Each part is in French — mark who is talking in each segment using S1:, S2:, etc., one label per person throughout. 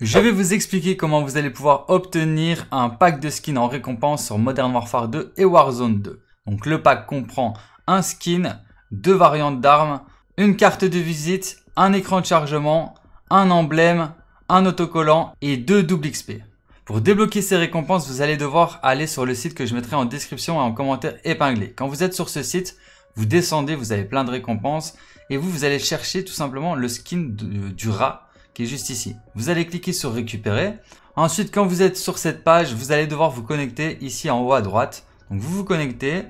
S1: Je vais vous expliquer comment vous allez pouvoir obtenir un pack de skins en récompense sur Modern Warfare 2 et Warzone 2. Donc le pack comprend un skin, deux variantes d'armes, une carte de visite, un écran de chargement, un emblème, un autocollant et deux double XP. Pour débloquer ces récompenses, vous allez devoir aller sur le site que je mettrai en description et en commentaire épinglé. Quand vous êtes sur ce site, vous descendez, vous avez plein de récompenses et vous, vous allez chercher tout simplement le skin du rat qui est juste ici. Vous allez cliquer sur récupérer. Ensuite, quand vous êtes sur cette page, vous allez devoir vous connecter ici en haut à droite. Donc vous vous connectez.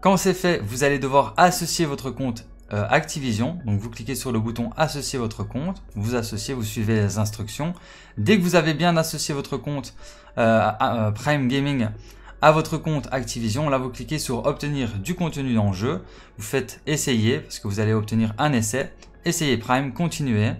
S1: Quand c'est fait, vous allez devoir associer votre compte euh, Activision. Donc vous cliquez sur le bouton associer votre compte. Vous associez, vous suivez les instructions. Dès que vous avez bien associé votre compte euh, Prime Gaming à votre compte Activision. Là, vous cliquez sur obtenir du contenu dans jeu. Vous faites essayer parce que vous allez obtenir un essai. Essayez Prime, continuez.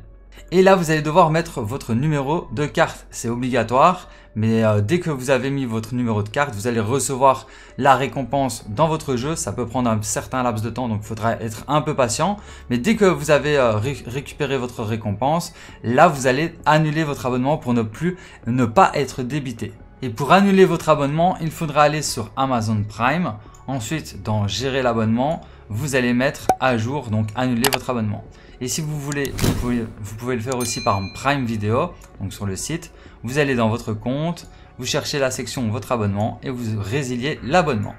S1: Et là, vous allez devoir mettre votre numéro de carte. C'est obligatoire, mais euh, dès que vous avez mis votre numéro de carte, vous allez recevoir la récompense dans votre jeu. Ça peut prendre un certain laps de temps, donc il faudra être un peu patient. Mais dès que vous avez euh, récupéré votre récompense, là, vous allez annuler votre abonnement pour ne plus ne pas être débité. Et pour annuler votre abonnement, il faudra aller sur Amazon Prime Ensuite, dans gérer l'abonnement, vous allez mettre à jour, donc annuler votre abonnement. Et si vous voulez, vous pouvez, le faire aussi par Prime Video, donc sur le site. Vous allez dans votre compte, vous cherchez la section votre abonnement et vous résiliez l'abonnement.